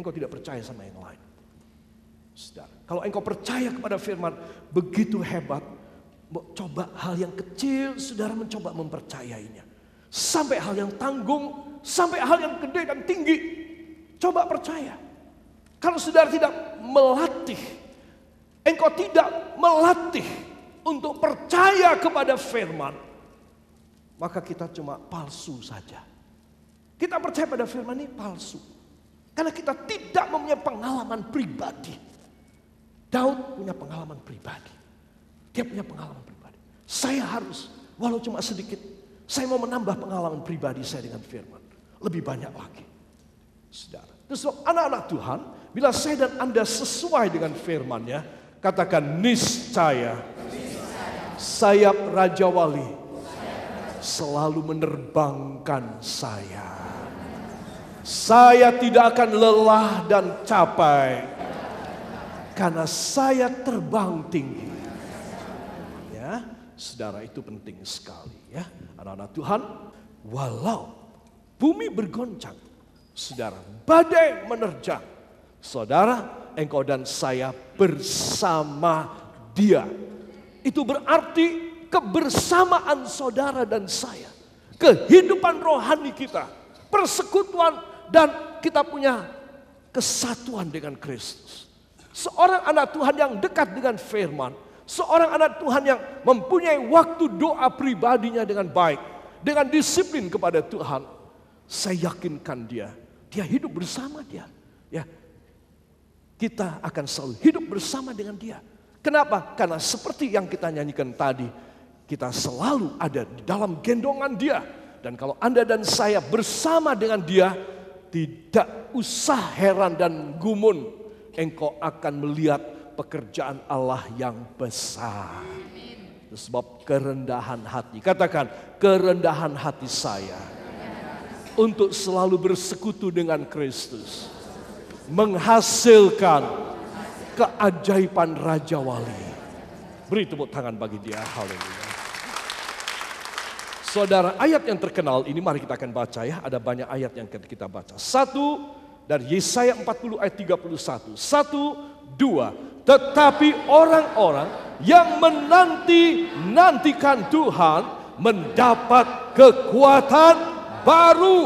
engkau tidak percaya sama yang lain. Saudara, kalau engkau percaya kepada firman begitu hebat, coba hal yang kecil saudara mencoba mempercayainya. Sampai hal yang tanggung, sampai hal yang gede dan tinggi. Coba percaya. Kalau saudara tidak melatih, engkau tidak melatih untuk percaya kepada firman, maka kita cuma palsu saja. Kita percaya pada firman ini palsu. Karena kita tidak mempunyai pengalaman pribadi. Daud punya pengalaman pribadi. Dia punya pengalaman pribadi. Saya harus, walau cuma sedikit, saya mau menambah pengalaman pribadi saya dengan firman. Lebih banyak lagi. Saudara. Terus anak-anak Tuhan, bila saya dan Anda sesuai dengan firmannya, katakan niscaya. Sayap Raja Wali selalu menerbangkan saya. Saya tidak akan lelah dan capai karena saya terbang tinggi. Ya, saudara itu penting sekali ya. Anak-anak Tuhan, walau bumi bergoncang, saudara badai menerjang, saudara engkau dan saya bersama dia. Itu berarti kebersamaan saudara dan saya, kehidupan rohani kita, persekutuan dan kita punya kesatuan dengan Kristus. Seorang anak Tuhan yang dekat dengan firman, seorang anak Tuhan yang mempunyai waktu doa pribadinya dengan baik, dengan disiplin kepada Tuhan, saya yakinkan dia, dia hidup bersama dia. Ya, kita akan selalu hidup bersama dengan dia. Kenapa? Karena seperti yang kita nyanyikan tadi, kita selalu ada di dalam gendongan dia. Dan kalau Anda dan saya bersama dengan dia, tidak usah heran dan gumun, engkau akan melihat pekerjaan Allah yang besar. Sebab kerendahan hati, katakan kerendahan hati saya untuk selalu bersekutu dengan Kristus, menghasilkan keajaiban Raja Wali. Beri tepuk tangan bagi dia. Haleluya. Saudara, ayat yang terkenal ini mari kita akan baca ya. Ada banyak ayat yang akan kita baca. Satu, dari Yesaya 40 ayat 31. Satu, dua. Tetapi orang-orang yang menanti-nantikan Tuhan mendapat kekuatan baru.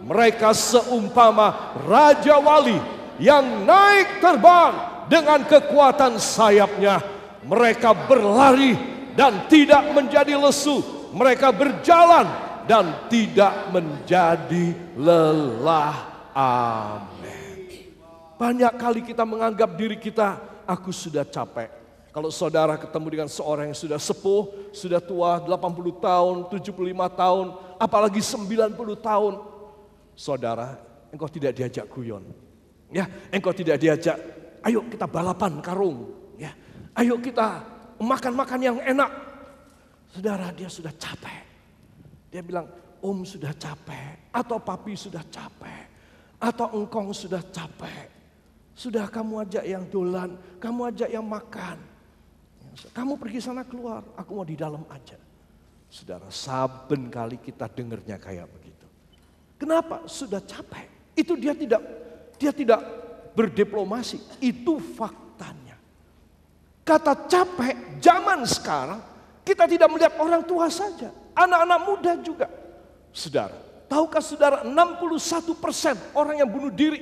Mereka seumpama Raja Wali yang naik terbang dengan kekuatan sayapnya. Mereka berlari dan tidak menjadi lesu mereka berjalan dan tidak menjadi lelah. Amin. Banyak kali kita menganggap diri kita, aku sudah capek. Kalau saudara ketemu dengan seorang yang sudah sepuh, sudah tua, 80 tahun, 75 tahun, apalagi 90 tahun. Saudara, engkau tidak diajak guyon. Ya, engkau tidak diajak, ayo kita balapan karung. Ya, ayo kita makan-makan yang enak. Saudara dia sudah capek. Dia bilang, om sudah capek. Atau papi sudah capek. Atau engkong sudah capek. Sudah kamu ajak yang dolan. Kamu ajak yang makan. Kamu pergi sana keluar. Aku mau di dalam aja. Saudara, saben kali kita dengernya kayak begitu. Kenapa? Sudah capek. Itu dia tidak dia tidak berdiplomasi. Itu faktanya. Kata capek zaman sekarang kita tidak melihat orang tua saja, anak-anak muda juga. Saudara, tahukah saudara 61% orang yang bunuh diri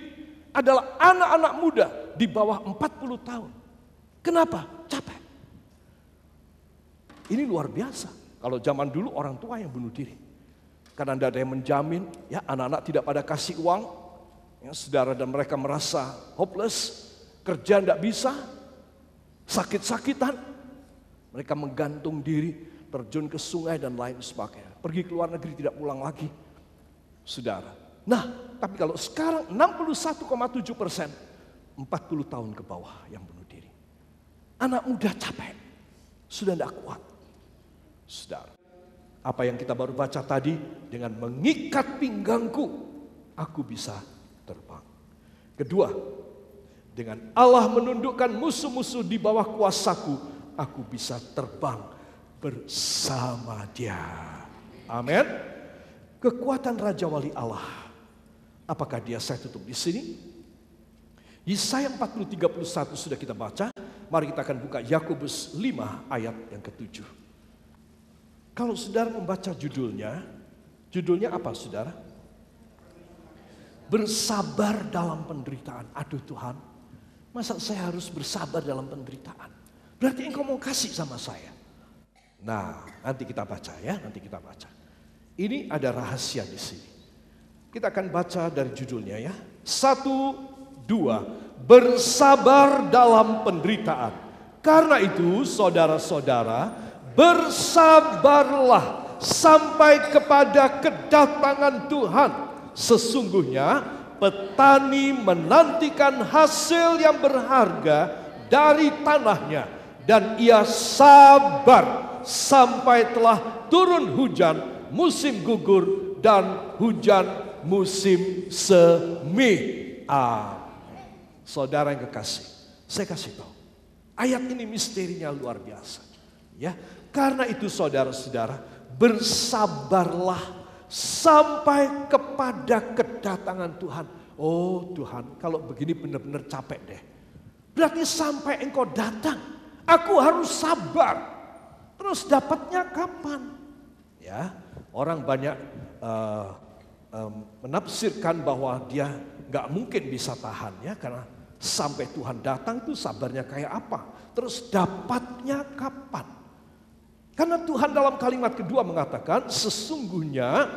adalah anak-anak muda di bawah 40 tahun. Kenapa? Capek. Ini luar biasa. Kalau zaman dulu orang tua yang bunuh diri. Karena tidak ada yang menjamin, ya anak-anak tidak pada kasih uang. Ya, saudara dan mereka merasa hopeless, kerja tidak bisa, sakit-sakitan, mereka menggantung diri, terjun ke sungai dan lain sebagainya. Pergi ke luar negeri tidak pulang lagi. Saudara. Nah, tapi kalau sekarang 61,7 persen, 40 tahun ke bawah yang bunuh diri. Anak muda capek, sudah tidak kuat. Saudara, apa yang kita baru baca tadi dengan mengikat pinggangku, aku bisa terbang. Kedua, dengan Allah menundukkan musuh-musuh di bawah kuasaku, aku bisa terbang bersama dia. Amin. Kekuatan Raja Wali Allah. Apakah dia saya tutup di sini? Yesaya 40:31 sudah kita baca. Mari kita akan buka Yakobus 5 ayat yang ketujuh. Kalau saudara membaca judulnya, judulnya apa saudara? Bersabar dalam penderitaan. Aduh Tuhan, masa saya harus bersabar dalam penderitaan? Berarti engkau mau kasih sama saya. Nah, nanti kita baca ya, nanti kita baca. Ini ada rahasia di sini. Kita akan baca dari judulnya ya. Satu, dua, bersabar dalam penderitaan. Karena itu saudara-saudara bersabarlah sampai kepada kedatangan Tuhan. Sesungguhnya petani menantikan hasil yang berharga dari tanahnya dan ia sabar sampai telah turun hujan musim gugur dan hujan musim semi. Amin. Saudara yang kekasih, saya kasih tahu. Ayat ini misterinya luar biasa. Ya, karena itu saudara-saudara, bersabarlah sampai kepada kedatangan Tuhan. Oh Tuhan, kalau begini benar-benar capek deh. Berarti sampai engkau datang Aku harus sabar. Terus dapatnya kapan? Ya, orang banyak uh, um, menafsirkan bahwa dia nggak mungkin bisa tahan ya karena sampai Tuhan datang itu sabarnya kayak apa? Terus dapatnya kapan? Karena Tuhan dalam kalimat kedua mengatakan sesungguhnya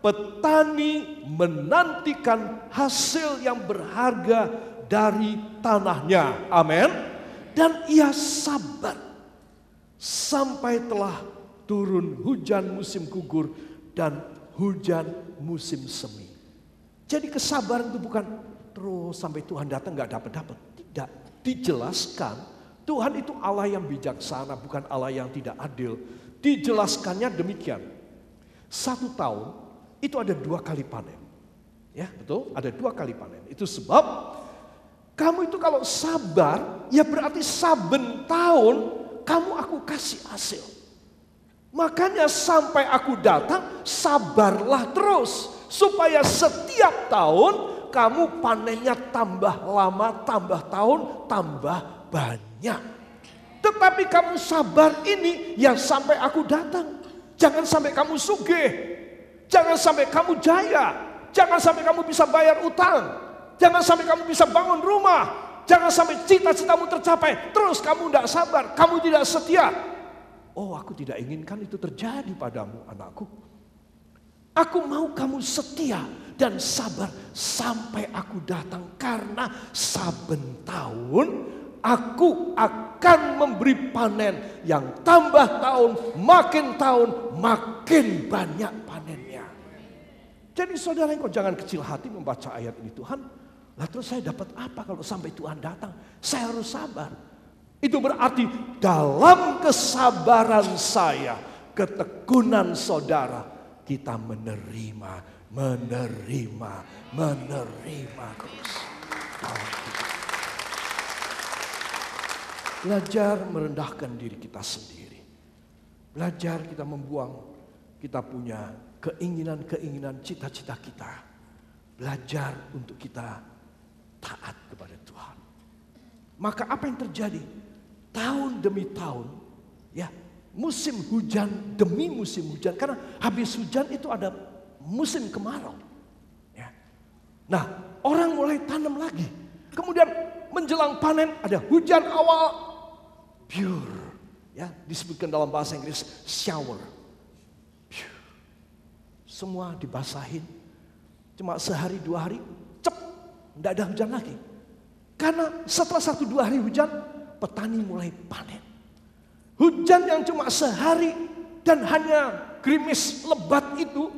petani menantikan hasil yang berharga dari tanahnya. Amin. Dan ia sabar sampai telah turun hujan musim gugur dan hujan musim semi. Jadi kesabaran itu bukan terus sampai Tuhan datang nggak dapat dapat. Tidak dijelaskan Tuhan itu Allah yang bijaksana bukan Allah yang tidak adil. Dijelaskannya demikian. Satu tahun itu ada dua kali panen. Ya, betul? Ada dua kali panen. Itu sebab kamu itu kalau sabar, ya berarti saben tahun kamu aku kasih hasil. Makanya sampai aku datang, sabarlah terus. Supaya setiap tahun kamu panennya tambah lama, tambah tahun, tambah banyak. Tetapi kamu sabar ini yang sampai aku datang. Jangan sampai kamu sugih. Jangan sampai kamu jaya. Jangan sampai kamu bisa bayar utang. Jangan sampai kamu bisa bangun rumah. Jangan sampai cita-citamu tercapai. Terus kamu tidak sabar. Kamu tidak setia. Oh aku tidak inginkan itu terjadi padamu anakku. Aku mau kamu setia dan sabar sampai aku datang. Karena saben tahun aku akan memberi panen yang tambah tahun, makin tahun, makin banyak panennya. Jadi saudara, engkau jangan kecil hati membaca ayat ini Tuhan. Lah terus saya dapat apa kalau sampai Tuhan datang? Saya harus sabar. Itu berarti dalam kesabaran saya, ketekunan saudara, kita menerima, menerima, menerima terus. Belajar merendahkan diri kita sendiri. Belajar kita membuang kita punya keinginan-keinginan cita-cita kita. Belajar untuk kita taat kepada Tuhan. Maka apa yang terjadi? Tahun demi tahun, ya musim hujan demi musim hujan. Karena habis hujan itu ada musim kemarau. Ya. Nah, orang mulai tanam lagi. Kemudian menjelang panen ada hujan awal pure. Ya, disebutkan dalam bahasa Inggris shower. Pure. Semua dibasahin. Cuma sehari dua hari tidak ada hujan lagi. Karena setelah satu dua hari hujan, petani mulai panen. Hujan yang cuma sehari dan hanya gerimis lebat itu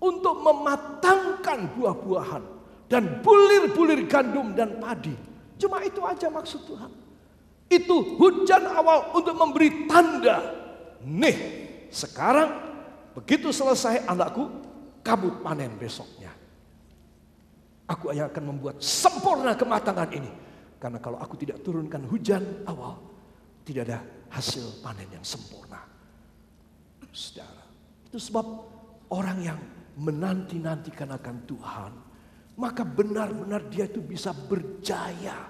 untuk mematangkan buah-buahan dan bulir-bulir gandum dan padi. Cuma itu aja maksud Tuhan. Itu hujan awal untuk memberi tanda. Nih, sekarang begitu selesai anakku, kabut panen besok. Aku yang akan membuat sempurna kematangan ini. Karena kalau aku tidak turunkan hujan awal, tidak ada hasil panen yang sempurna. Saudara, itu sebab orang yang menanti-nantikan akan Tuhan, maka benar-benar dia itu bisa berjaya.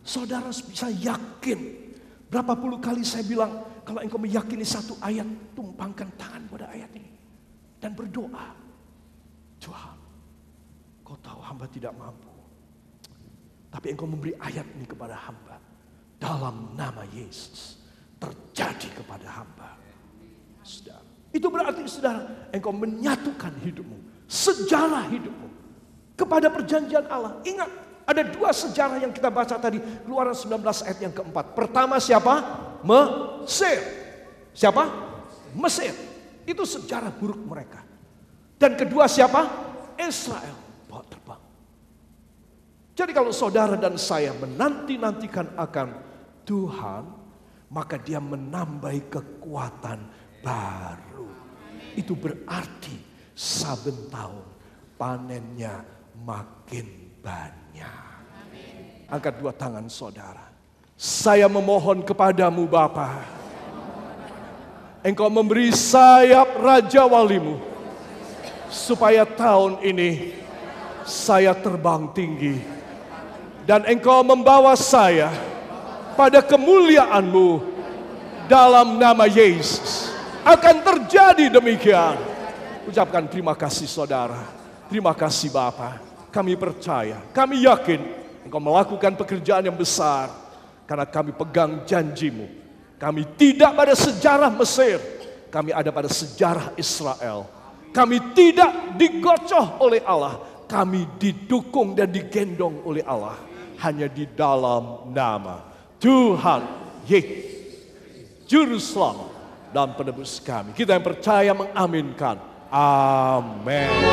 Saudara bisa yakin. Berapa puluh kali saya bilang, kalau engkau meyakini satu ayat, tumpangkan tangan pada ayat ini. Dan berdoa. Tuhan, Kau tahu hamba tidak mampu. Tapi engkau memberi ayat ini kepada hamba. Dalam nama Yesus. Terjadi kepada hamba. Saudara. Itu berarti saudara. Engkau menyatukan hidupmu. Sejarah hidupmu. Kepada perjanjian Allah. Ingat. Ada dua sejarah yang kita baca tadi. Keluaran 19 ayat yang keempat. Pertama siapa? Mesir. Siapa? Mesir. Itu sejarah buruk mereka. Dan kedua siapa? Israel. Jadi kalau saudara dan saya menanti-nantikan akan Tuhan, maka dia menambah kekuatan baru. Itu berarti saben tahun panennya makin banyak. Angkat dua tangan saudara. Saya memohon kepadamu Bapa. Engkau memberi sayap Raja Walimu. Supaya tahun ini saya terbang tinggi dan engkau membawa saya pada kemuliaanMu dalam nama Yesus. Akan terjadi demikian. Ucapkan terima kasih saudara. Terima kasih Bapak. Kami percaya, kami yakin Engkau melakukan pekerjaan yang besar karena kami pegang janjimu. Kami tidak pada sejarah Mesir, kami ada pada sejarah Israel. Kami tidak digocoh oleh Allah, kami didukung dan digendong oleh Allah hanya di dalam nama Tuhan Yesus, Juru Selamat dan Penebus kami. Kita yang percaya mengaminkan. Amin.